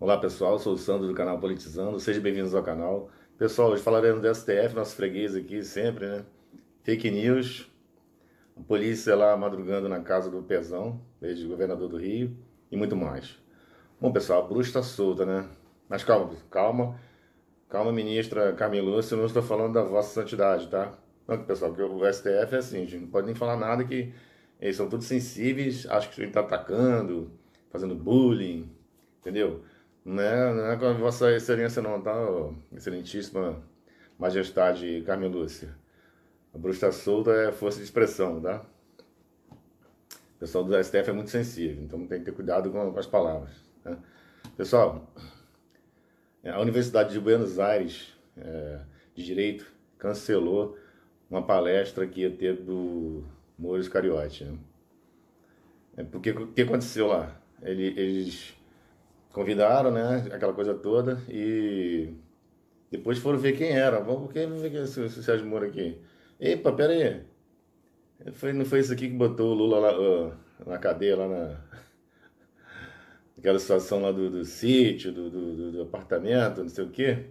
Olá pessoal, sou o Sandro do canal Politizando, sejam bem-vindos ao canal. Pessoal, hoje falaremos do STF, nosso freguês aqui sempre, né? Fake news, a polícia lá madrugando na casa do Pezão, desde governador do Rio, e muito mais. Bom pessoal, a bruxa está solta, né? Mas calma, calma, calma ministra Camilo, eu não estou falando da vossa santidade, tá? Não, pessoal, que o STF é assim, a gente não pode nem falar nada que eles são todos sensíveis, acham que a gente está atacando, fazendo bullying, entendeu? Né, né, com a vossa excelência não, tá, excelentíssima majestade Carmen Lúcia. A bruxa solta é força de expressão, tá? O pessoal do STF é muito sensível, então tem que ter cuidado com as palavras. Né? Pessoal, é, a Universidade de Buenos Aires é, de Direito cancelou uma palestra que ia ter do Moro Cariotti. Né? É porque o que aconteceu lá? Ele, eles convidaram, né? Aquela coisa toda. E depois foram ver quem era. Vamos ver quem é esse, esse Sérgio Moro aqui. Epa, pera aí. Foi, não foi isso aqui que botou o Lula lá, ó, na cadeia, lá na. Aquela situação lá do, do sítio, do, do, do apartamento, não sei o quê.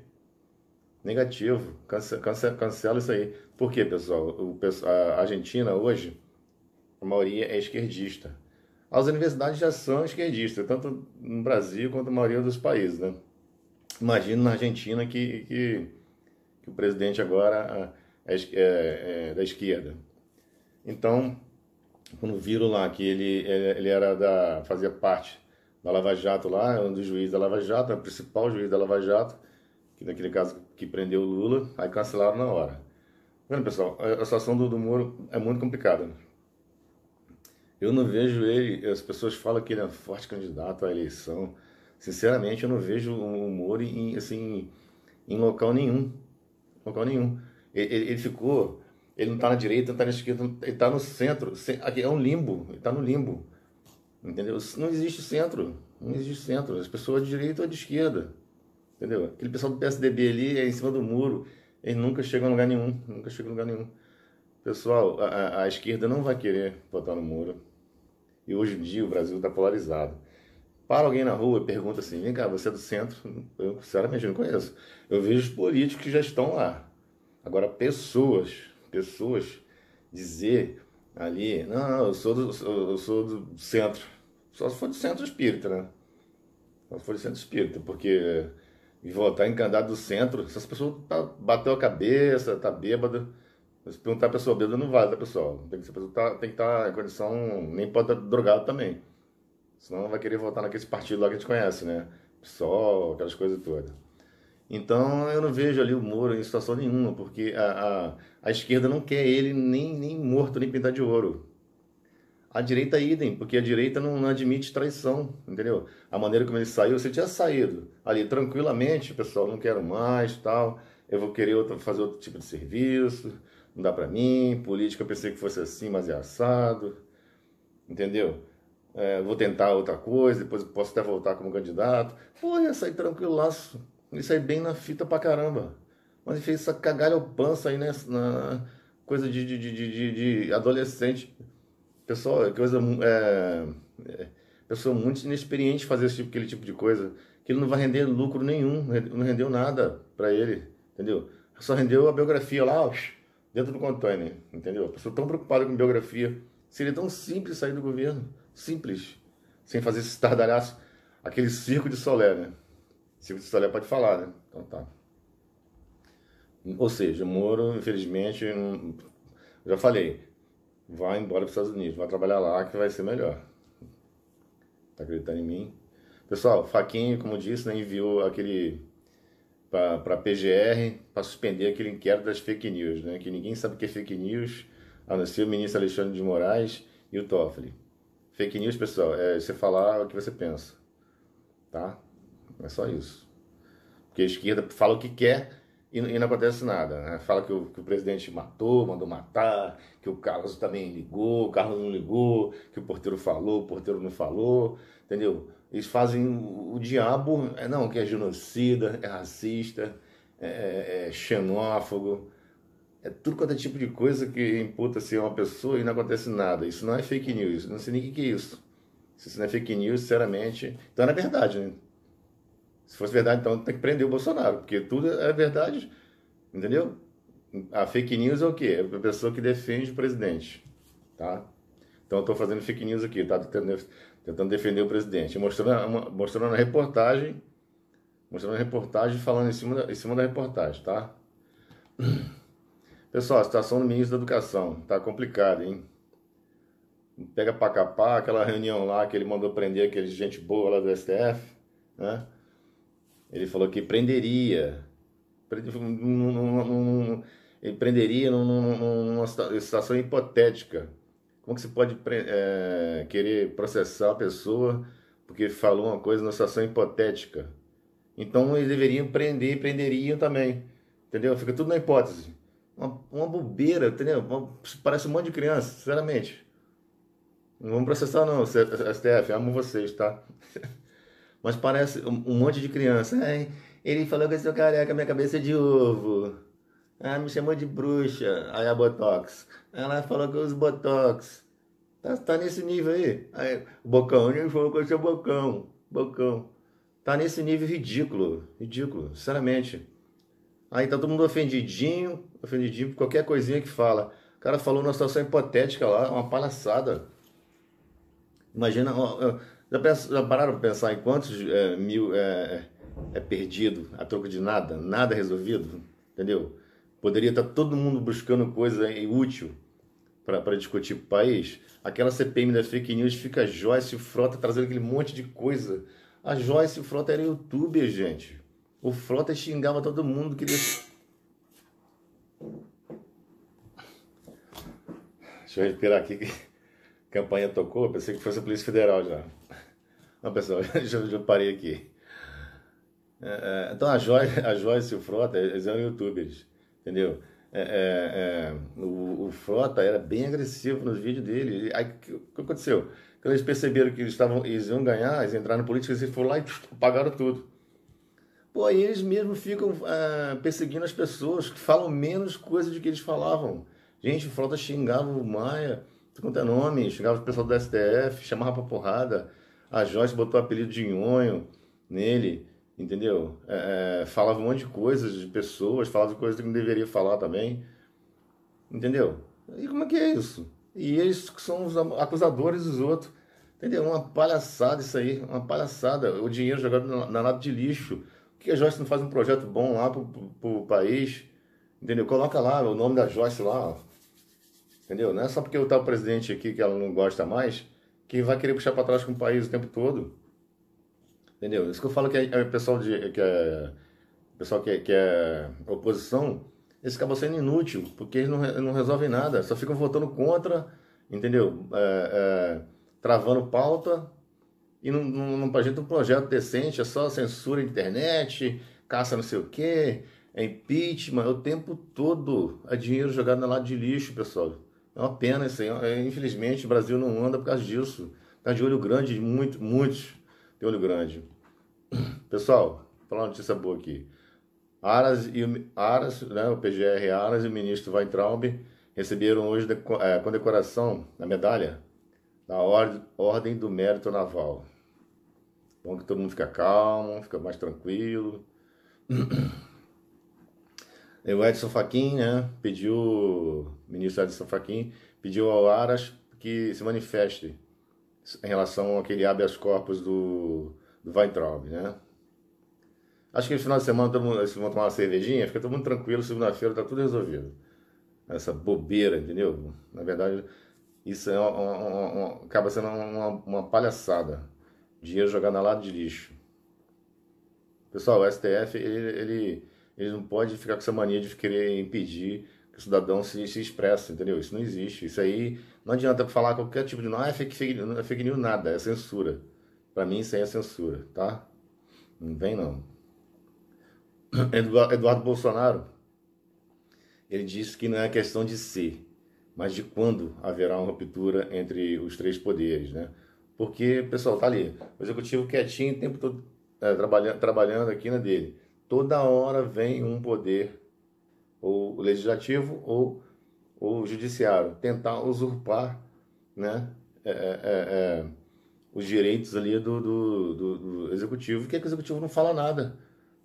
Negativo. Cancela, cancela, cancela isso aí. Por quê, pessoal? O, a Argentina hoje, a maioria é esquerdista as universidades já são esquerdistas, tanto no Brasil quanto na maioria dos países. Né? Imagino na Argentina que, que, que o presidente agora é, é, é, é da esquerda. Então, quando viram lá que ele, é, ele era da, fazia parte da Lava Jato lá, um dos juízes da Lava Jato, o principal juiz da Lava Jato, que naquele caso que prendeu o Lula, aí cancelaram na hora. Vendo, pessoal, a situação do, do Moro é muito complicada. Eu não vejo ele, as pessoas falam que ele é um forte candidato à eleição. Sinceramente, eu não vejo o Moro em, assim, em local nenhum. Local nenhum. Ele, ele, ele ficou, ele não está na direita, não está na esquerda, ele está no centro. Aqui é um limbo, ele está no limbo. Entendeu? Não existe centro, não existe centro. As pessoas de direita ou de esquerda. Entendeu? Aquele pessoal do PSDB ali é em cima do muro. Ele nunca chega a lugar nenhum, nunca chega a lugar nenhum. Pessoal, a, a, a esquerda não vai querer votar no muro. E hoje em dia o Brasil está polarizado. Para alguém na rua e pergunta assim: vem cá, você é do centro? Eu, sinceramente, não conheço. Eu vejo os políticos que já estão lá. Agora, pessoas, pessoas dizer ali: não, não eu, sou do, eu sou do centro. Só se for do centro espírita, né? Só se for do centro espírita, porque e votar em candidato do centro, essas pessoas tá, bateu a cabeça, tá bêbada se perguntar a pessoa bêbada não vale, tá, pessoal? Tem que, ser, tá, tem que estar tá em condição. Nem pode estar tá drogado também. Senão vai querer voltar naquele partido lá que a gente conhece, né? Sol, aquelas coisas todas. Então eu não vejo ali o Moro em situação nenhuma, porque a, a, a esquerda não quer ele nem, nem morto, nem pintado de ouro. A direita, idem, porque a direita não, não, admite traição, entendeu? A maneira como ele saiu, você tinha saído ali tranquilamente, pessoal, não quero mais tal eu vou querer outro, fazer outro tipo de serviço, não dá para mim, política eu pensei que fosse assim, mas é assado, entendeu? É, vou tentar outra coisa, depois posso até voltar como candidato. Pô, ia sair tranquilaço, ia sair bem na fita pra caramba. Mas fez essa cagalha pança aí nessa, né, na coisa de, de, de, de, de adolescente. Pessoal, é coisa. É, é, pessoa muito inexperiente fazer esse tipo, aquele tipo de coisa. Que ele não vai render lucro nenhum, não rendeu nada para ele entendeu? Só rendeu a biografia lá, ó, dentro do container, entendeu? A pessoa tão preocupada com biografia. Seria tão simples sair do governo, simples, sem fazer esse estardalhaço, aquele circo de Solé, né? Circo de Solé pode falar, né? Então tá. Ou seja, o Moro, infelizmente, não... Hum, já falei, vai embora para os Estados Unidos, vai trabalhar lá que vai ser melhor. Tá acreditando em mim? Pessoal, Faquinho, como disse, né, enviou aquele para a PGR para suspender aquele inquérito das fake news, né? que ninguém sabe o que é fake news, a não ser o ministro Alexandre de Moraes e o Toffoli. Fake news, pessoal, é você falar o que você pensa, tá? É só isso. Porque a esquerda fala o que quer e, e não acontece nada. Né? Fala que o, que o, presidente matou, mandou matar, que o Carlos também ligou, o Carlos não ligou, que o porteiro falou, o porteiro não falou, entendeu? Eles fazem o, o diabo, é, não, que é genocida, é racista, é, é, é xenófobo, é tudo quanto é tipo de coisa que imputa-se uma pessoa e não acontece nada. Isso não é fake news, não sei nem o que é isso. Se isso não é fake news, sinceramente. Então era é verdade, né? Se fosse verdade, então tem que prender o Bolsonaro, porque tudo é verdade, entendeu? A fake news é o quê? É a pessoa que defende o presidente, tá? Então eu estou fazendo fake news aqui, tá? Tentando defender o presidente, mostrando uma, mostrando a reportagem, mostrando a reportagem, falando em cima da, em cima da reportagem, tá? Pessoal, a situação do ministro da Educação tá complicada, hein? Pega para capar aquela reunião lá que ele mandou prender aquele gente boa lá do STF, né? Ele falou que prenderia. Ele prenderia numa situação hipotética. Como que você pode é, querer processar a pessoa porque falou uma coisa numa situação hipotética? Então eles deveriam prender e prenderiam também. Entendeu? Fica tudo na hipótese. Uma, uma bobeira, entendeu? Uma, parece um monte de criança, sinceramente. Não vamos processar não, STF, amo vocês, tá? mas parece um monte de criança. Ai, ele falou que eu sou careca, minha cabeça é de ovo. Ah, me chamou de bruxa. Aí a Botox. Ela falou que eu Botox. Tá, tá nesse nível aí. aí bocão, ele falou que eu sou bocão. Bocão. Tá nesse nível ridículo. Ridículo, sinceramente. Aí tá todo mundo ofendidinho, ofendidinho por qualquer coisinha que fala. O cara falou numa situação hipotética lá, uma palhaçada. Imagina, já, já pararam para pensar em quantos é, mil é, é perdido a troco de nada, nada resolvido? Entendeu? Poderia estar tá todo mundo buscando coisa útil para discutir o país. Aquela CPM da fake news fica a Joyce Frota trazendo aquele monte de coisa. A Joyce Frota era youtuber, gente. O Frota xingava todo mundo, que queria. Deixa eu respirar aqui que a campanha tocou, pensei que fosse a Polícia Federal já. Não, pessoal, eu, já parei aqui. É, é, então a Joyce, a Joyce e o Frota eles eram youtubers, entendeu? É, é, é, o, o, Frota era bem agressivo nos vídeos dele. Aí o que, que, aconteceu? Quando eles perceberam que eles, estavam, eles iam ganhar, eles entraram na política, eles foram lá e pagaram tudo. Pô, aí eles mesmo ficam é, perseguindo as pessoas que falam menos coisas do que eles falavam. Gente, o Frota xingava o Maia, sei quanto é nome, xingava o pessoal do STF, chamava pra porrada a Joyce botou o apelido de Nhonho nele, entendeu? É, é, falava um monte de coisas de pessoas, falava coisas que não deveria falar também. Entendeu? E como é que é isso? E eles que são os acusadores dos outros. Entendeu? Uma palhaçada isso aí, uma palhaçada. O dinheiro jogado na, lata de lixo. Por que a Joyce não faz um projeto bom lá pro, pro, pro país? Entendeu? Coloca lá o nome da Joyce lá, Entendeu? Não é só porque eu tá o presidente aqui que ela não gosta mais que vai querer puxar para trás com o país o tempo todo. Entendeu? Isso que eu falo que é, é pessoal de que é pessoal que é, que é oposição, eles acabam sendo inútil, porque eles não, não resolvem nada, só ficam votando contra, entendeu? É, é, travando pauta e não, não, apresenta um projeto decente, é só censura na internet, caça não sei o quê, é impeachment, é o tempo todo. É dinheiro jogado na lata de lixo, pessoal. É uma pena isso aí. É, infelizmente, o Brasil não anda por causa disso. Tá de olho grande, muito, muitos de olho grande. Pessoal, vou falar uma notícia boa aqui. Aras e o, Aras, né, o PGR Aras e o ministro Weintraub receberam hoje a é, condecoração da medalha da Ordem do Mérito Naval. Bom que todo mundo fica calmo, fica mais tranquilo. O Edson Fachin, né, pediu, o ministro Edson Fachin, pediu ao Aras que se manifeste em relação àquele habeas corpus do, do Weintraub, né? Acho que no final de semana todo mundo, eles vão tomar uma cervejinha, fica todo mundo tranquilo, segunda-feira tá tudo resolvido. Essa bobeira, entendeu? Na verdade, isso é uma, uma, uma, acaba sendo uma, palhaçada. Dinheiro jogado na lata de lixo. Pessoal, o STF, ele, ele ele não pode ficar com essa mania de querer impedir que o cidadão se, se expresse, entendeu? Isso não existe. Isso aí não adianta falar qualquer tipo de não, é fake, fake, não é fake news nada, é censura. Para mim isso aí é censura, tá? Não vem não. Eduardo Bolsonaro, ele disse que não é questão de se, mas de quando haverá uma ruptura entre os três poderes, né? Porque, pessoal, tá ali, o executivo quietinho o tempo todo é, trabalhando, trabalhando aqui na né, dele toda hora vem um poder, ou legislativo ou o judiciário, tentar usurpar né, é, é, é, os direitos ali do, do, do, do executivo. que, que o executivo não fala nada?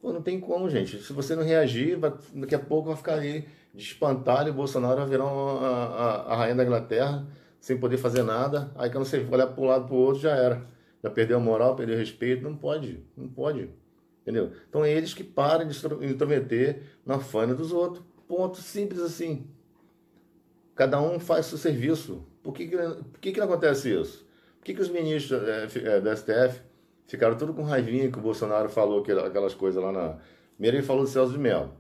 Pô, não tem como, gente. Se você não reagir, vai, daqui a pouco vai ficar ali de espantalho, o Bolsonaro vai virar uma, a, a, rainha da Inglaterra, sem poder fazer nada. Aí quando você olhar para um lado para o outro, já era. Já perdeu a moral, perdeu o respeito. Não pode, não pode. Entendeu? Então é eles que param de intrometer na faina dos outros. Ponto simples assim. Cada um faz seu serviço. Por que, que, por que, que não acontece isso? Por que, que os ministros é, da STF ficaram tudo com raivinha que o Bolsonaro falou aquelas coisas lá na. Primeiro ele falou do Celso de Mello.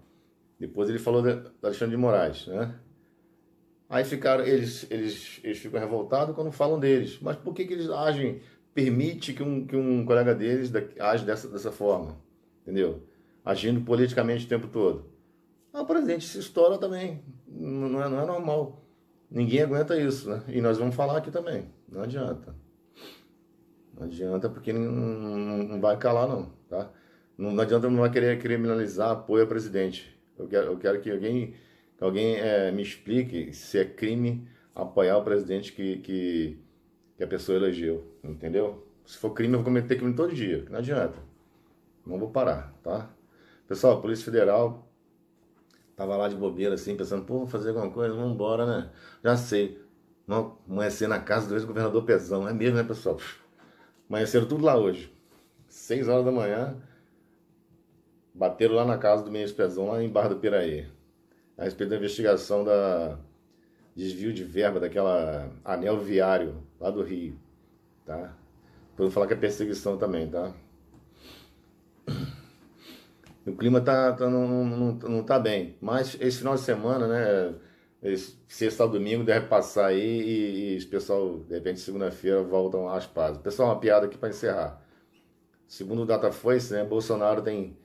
Depois ele falou do Alexandre de Moraes, né? Aí ficaram, eles, eles, eles ficam revoltados quando falam deles. Mas por que, que eles agem, permite que um, que um colega deles age dessa, dessa forma? entendeu? Agindo politicamente o tempo todo. Ah, o presidente se estoura também. Não é, não é normal. Ninguém aguenta isso, né? E nós vamos falar aqui também. Não adianta. Não adianta porque não, não, vai calar, não, tá? Não, não, adianta, não vai querer criminalizar apoio ao presidente. Eu quero, eu quero que alguém, que alguém é, me explique se é crime apoiar o presidente que, que, que a pessoa elegeu, entendeu? Se for crime, eu vou cometer crime todo dia. Não adianta. Não vou parar, tá? Pessoal, Polícia Federal Tava lá de bobeira assim, pensando, pô, vou fazer alguma coisa, vamos embora, né? Já sei. Não, amanhecer na casa do ex-governador Pezão, é mesmo, né, pessoal? Amanheceram tudo lá hoje. Seis horas da manhã, bateram lá na casa do ministro Pezão, lá em Barra do Piraí. A respeito da investigação da desvio de verba daquela anel viário lá do Rio, tá? Vou falar que é perseguição também, tá? o clima tá, tá não, não, não, tá bem. Mas esse final de semana, né? Sexta ao domingo deve passar aí e, e o pessoal, de repente, segunda-feira voltam às pazes. Pessoal, uma piada aqui para encerrar. Segundo o Datafoice, né, Bolsonaro tem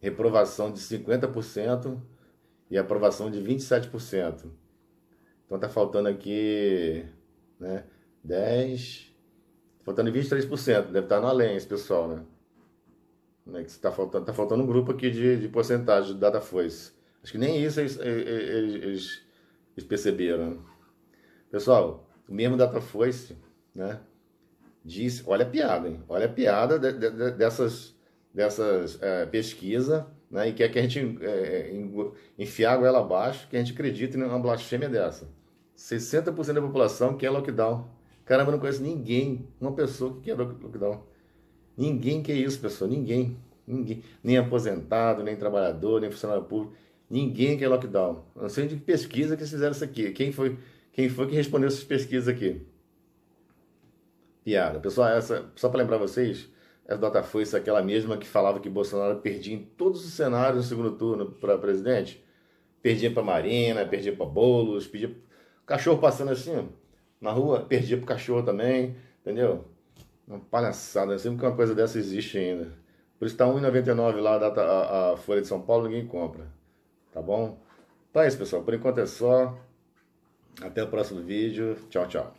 reprovação de 50% e aprovação de 27%. Então tá faltando aqui, né, 10, faltando 23%, deve estar tá no além esse pessoal, né? Né, que está faltando, tá faltando um grupo aqui de, de porcentagem do Datafoice. Acho que nem isso eles, eles, eles, eles perceberam. Né? Pessoal, o mesmo Datafoice né, diz, olha a piada, hein? olha a piada de, de, dessas, dessas é, pesquisas né, e quer que a gente é, é enfiar a goela abaixo, que a gente acredite uma blasfêmia dessa. 60% da população quer lockdown. Caramba, eu não conheço ninguém, uma pessoa que quer lockdown. Ninguém quer isso, pessoal. Ninguém. Ninguém. Nem aposentado, nem trabalhador, nem funcionário público. Ninguém quer lockdown. Não sei de que pesquisa que fizeram isso aqui. Quem foi, quem foi que respondeu essas pesquisas aqui? Piada. Pessoal, essa, só para lembrar vocês, essa é data foi é aquela mesma que falava que Bolsonaro perdia em todos os cenários no segundo turno para presidente. Perdia para Marina, perdia para Boulos, perdia... cachorro passando assim na rua, perdia para cachorro também, entendeu? Uma palhaçada, eu sempre que uma coisa dessa existe ainda. Por isso tá 1,99 lá a, a, a Folha de São Paulo, ninguém compra. Tá bom? Então é isso, pessoal. Por enquanto é só. Até o próximo vídeo. Tchau, tchau.